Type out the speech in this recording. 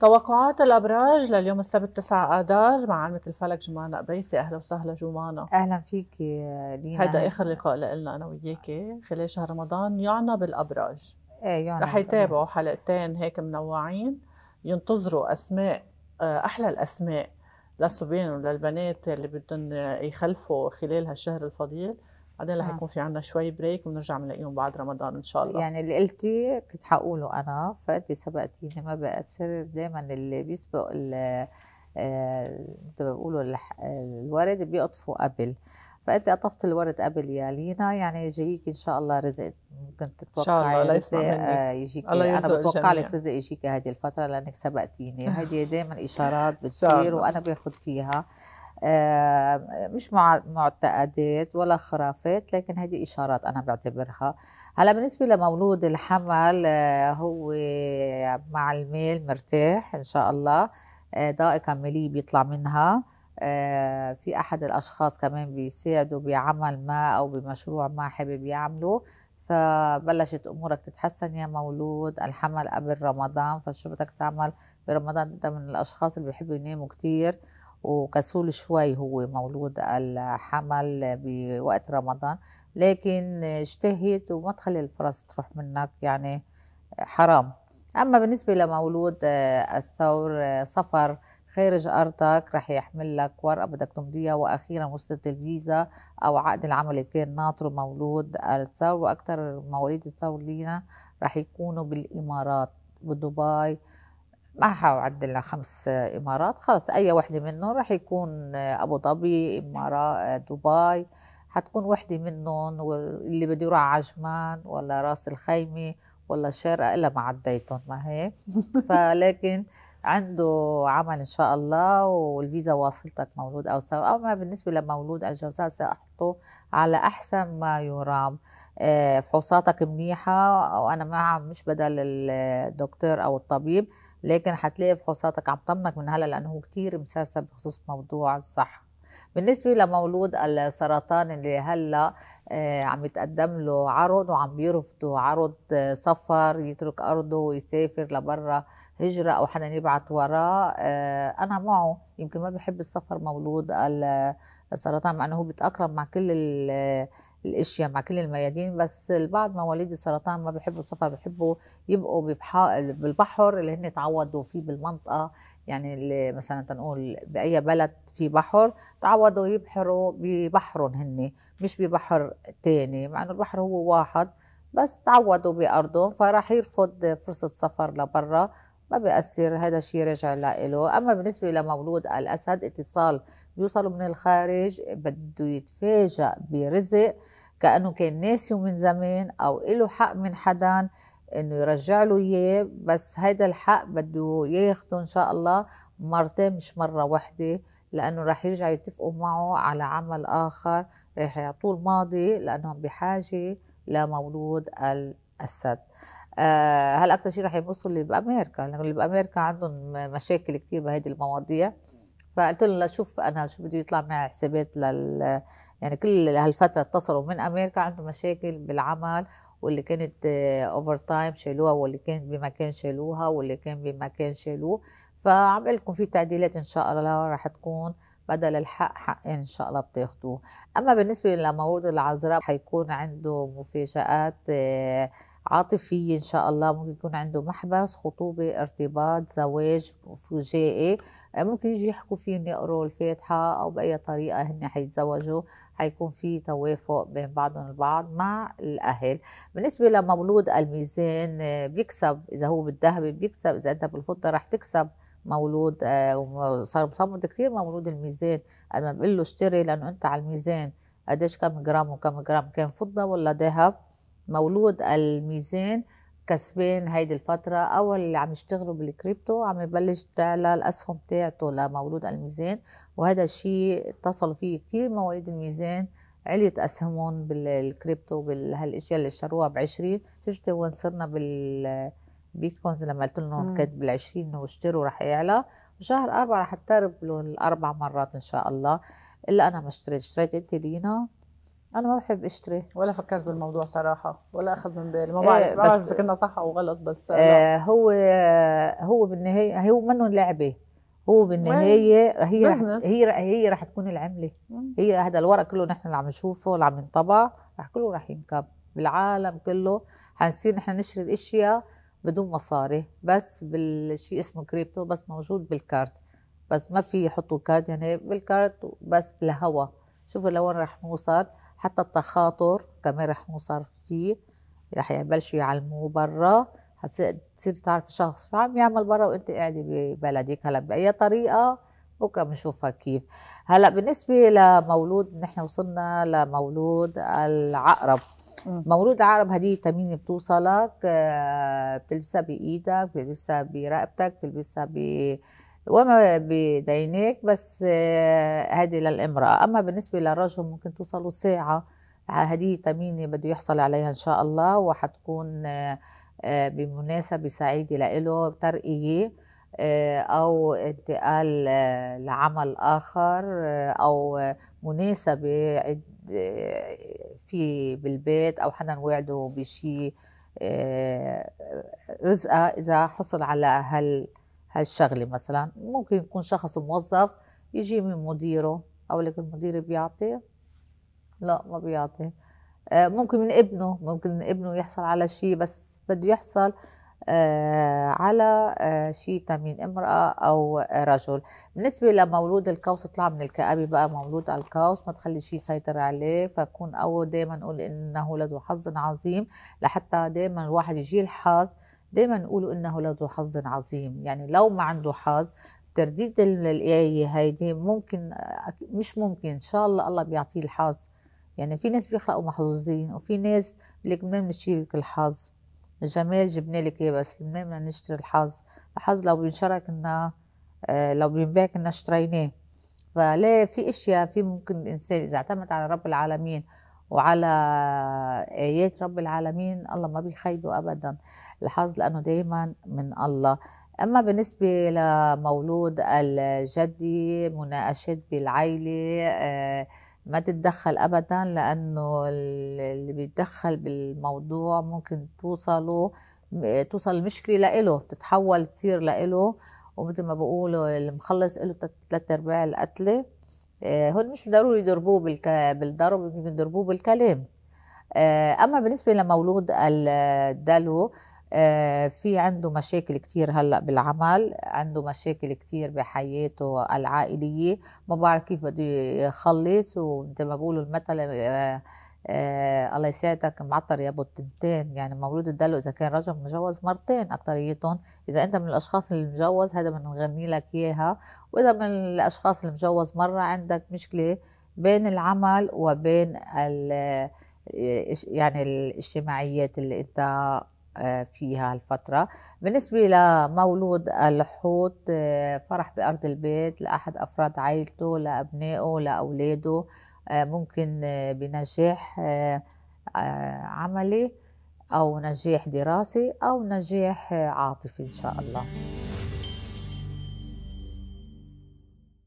توقعات الابراج لليوم السبت 9 اذار مع علمة الفلك جمانة قبيسي اهلا وسهلا جمانة اهلا فيكي لينا هيدا اخر لقاء لنا انا وياكي خلال شهر رمضان يعنى بالابراج ايه يعني رح يتابعوا حلقتين هيك منوعين ينتظروا اسماء آه، احلى الاسماء للصبيان وللبنات اللي بدهم يخلفوا خلال هالشهر الفضيل بعدين رح آه. يكون في عندنا شوي بريك ونرجع بنلاقيهم بعد رمضان ان شاء الله يعني اللي قلتي كنت حقوله انا فانت سبقتيني ما بأثر دائما اللي بيسبق مثل آه، ما بقولوا الورد بيقطفوا قبل فانت قطفت الورد قبل يا لينا يعني جايك ان شاء الله رزق ممكن تتوقعي رزق آه، يجيك الله انا بتوقع لك رزق يجيك هذه الفتره لانك سبقتيني هذه دائما اشارات بتصير وانا باخذ فيها آه، مش معتقدات ولا خرافات لكن هذه إشارات أنا بعتبرها هلا بالنسبة لمولود الحمل آه، هو مع الميل مرتاح إن شاء الله آه، ضائقة مالية بيطلع منها في أحد الأشخاص كمان بيساعده بعمل ما أو بمشروع ما حابب يعمله فبلشت امورك تتحسن يا مولود الحمل قبل رمضان فشو بدك تعمل برمضان انت من الاشخاص اللي بيحبوا يناموا كثير وكسول شوي هو مولود الحمل بوقت رمضان لكن اجتهد وما تخلي الفرص تروح منك يعني حرام أما بالنسبة لمولود آه، الثور سفر آه، خارج أرضك رح يحمل لك ورقة بدك تمضيها وأخيرا وصلت الفيزا أو عقد العمل اللي كان ناطره مولود الثور وأكثر مواليد الثور لينا رح يكونوا بالإمارات بدبي معها وعندنا خمس امارات خلاص اي وحده منهم راح يكون ابو ظبي امارات دبي حتكون وحده منهم واللي بده يروح عجمان ولا راس الخيمه ولا شرقه الا ما عديتهم ما هيك فلكن عنده عمل ان شاء الله والفيزا واصلتك مولود او سواء اما بالنسبه لمولود الجوزاء ساحطه على احسن ما يرام آه، فحوصاتك منيحه وانا ما مش بدل الدكتور او الطبيب لكن هتلاقي فحوصاتك عم طمنك من هلا لانه هو كثير مسرسل بخصوص موضوع الصحه بالنسبة لمولود السرطان اللي هلا آه، عم يتقدم له عرض وعم بيرفضوا عرض آه، سفر يترك أرضه ويسافر لبرا هجرة أو حدا يبعث وراه آه، أنا معه يمكن ما بحب السفر مولود السرطان مع أنه هو بيتأقلم مع كل الاشياء مع كل الميادين بس البعض مواليد السرطان ما بحبوا السفر بحبوا يبقوا بالبحر اللي هن تعودوا فيه بالمنطقه يعني اللي مثلا تنقول باي بلد في بحر تعودوا يبحروا ببحرهم هن مش ببحر تاني مع انه البحر هو واحد بس تعودوا بارضهم فراح يرفض فرصه سفر لبرا ما بيأثر هذا الشيء راجع لإله أما بالنسبة لمولود الأسد اتصال بيوصله من الخارج بده يتفاجأ برزق كأنه كان ناسي من زمان أو إله حق من حدا إنه يرجع له إياه بس هذا الحق بده ياخده إن شاء الله مرتين مش مرة واحدة لأنه رح يرجعوا يتفقوا معه على عمل آخر رح يعطوه الماضي لأنهم بحاجة لمولود الأسد آه، هل اكثر شيء رح يبصوا اللي بامريكا لانه اللي بامريكا عندهم مشاكل كثير بهيدي المواضيع فقلت لهم لشوف انا شو بده يطلع معي حسابات لل يعني كل هالفتره اتصلوا من امريكا عندهم مشاكل بالعمل واللي كانت اوفر آه، تايم شالوها واللي كانت بمكان شالوها واللي كان بمكان شالوه فعم لكم في تعديلات ان شاء الله رح تكون بدل الحق حقين ان شاء الله بتاخدوه اما بالنسبه لمولود العذراء حيكون عنده مفاجات آه، عاطفية إن شاء الله ممكن يكون عنده محبس خطوبة ارتباط زواج فجائي ممكن يجي يحكوا فيه إن يقروا الفاتحة أو بأي طريقة هن حيتزوجوا حيكون في توافق بين بعضهم البعض مع الأهل بالنسبة لمولود الميزان بيكسب إذا هو بالذهب بيكسب إذا أنت بالفضة رح تكسب مولود صار مصمد كثير مولود الميزان انا بقول له اشتري لانه انت على الميزان قديش كم جرام وكم جرام كان فضه ولا ذهب مولود الميزان كسبان هيدي الفترة أو اللي عم يشتغلوا بالكريبتو عم يبلش تعلى الأسهم تاعته لمولود الميزان وهذا الشيء اتصلوا فيه كتير مواليد الميزان عليت أسهمهم بالكريبتو بهالأشياء اللي اشتروها بعشرين شفتي وين صرنا بال لما قلت لهم كانت بالعشرين واشتروا رح يعلى وشهر أربعة رح تقرب له الأربع مرات إن شاء الله إلا أنا ما اشتريت اشتريت أنت لينا انا ما بحب اشتري ولا فكرت بالموضوع صراحه ولا اخذ من بالي ما إيه، بعرف ما بعرف اذا كنا صح او غلط بس آه هو هو بالنهايه هو منه لعبه هو بالنهايه هي رح هي رح هي رح تكون العمله هي هذا الورق كله نحن اللي عم نشوفه اللي عم ينطبع رح كله رح ينكب بالعالم كله حنصير نحن نشتري الاشياء بدون مصاري بس بالشيء اسمه كريبتو بس موجود بالكارت بس ما في يحطوا كارت يعني بالكارت بس بالهوا شوفوا لوين رح نوصل حتى التخاطر كمان رح نوصل فيه رح يبلشوا يعلموه برا هتصير تعرف شخص شو عم يعمل برا وانت قاعده ببلدك هلا باي طريقه بكره بنشوفها كيف هلا بالنسبه لمولود نحن وصلنا لمولود العقرب مولود العقرب هدية تمينة بتوصلك آه، بتلبسها بإيدك بتلبسها برقبتك بتلبسها ب وما بدينك بس آه، هذه للامرأة أما بالنسبة للرجل ممكن توصلوا ساعة هدية تمينة بده يحصل عليها إن شاء الله وحتكون آه، آه، بمناسبة سعيدة لإله ترقية أو انتقال لعمل آخر أو مناسبة في بالبيت أو حدا وعده بشي رزقة إذا حصل على هال هالشغله مثلا ممكن يكون شخص موظف يجي من مديره او لك المدير بيعطي لا ما بيعطي آه، ممكن من ابنه ممكن من ابنه يحصل على شيء بس بده يحصل آه، على آه، شيء تامين امرأة أو رجل بالنسبة لمولود القوس طلع من الكآبة بقى مولود القوس ما تخلي شيء يسيطر عليه فكون أول دايما نقول إنه له حظ عظيم لحتى دايما الواحد يجي الحظ دائما نقولوا انه لذو حظ عظيم يعني لو ما عنده حظ ترديد الآية هيدي ممكن مش ممكن إن شاء الله الله بيعطيه الحظ يعني في ناس بيخلقوا محظوظين وفي ناس لك منين بنشتري الحظ جمال جبنا لك اياه بس منين بدنا نشتري الحظ الحظ لو بينشرك لنا آه، لو بينباع كنا اشتريناه فلا في اشياء في ممكن الانسان اذا اعتمد على رب العالمين وعلى ايات رب العالمين الله ما بيخيبه ابدا الحظ لانه دايما من الله اما بالنسبه لمولود الجدي مناقشات بالعيله آه، ما تتدخل ابدا لانه اللي بيتدخل بالموضوع ممكن توصلوا توصل المشكله لإله تتحول تصير لإله ومثل ما بقولوا المخلص له ثلاث ارباع القتله آه، هون مش ضروري يضربوه بالك... بالضرب يضربوه بالكلام آه، اما بالنسبه لمولود الدلو آه، في عنده مشاكل كتير هلا بالعمل عنده مشاكل كتير بحياته العائليه ما بعرف كيف بده يخلص ومثل ما بقولوا المثل آه الله يساعدك معطر يا ابو التنتين يعني مولود الدلو اذا كان رجل مجوز مرتين اكتريتهم اذا انت من الاشخاص اللي مجوز هذا بنغني لك اياها واذا من الاشخاص اللي مجوز مره عندك مشكله بين العمل وبين آه، يعني الاجتماعيات اللي انت آه، فيها الفترة بالنسبة لمولود الحوت آه، فرح بأرض البيت لأحد أفراد عائلته لأبنائه لأولاده آه، ممكن آه، بنجاح آه، عملي أو نجاح دراسي أو نجاح عاطفي إن شاء الله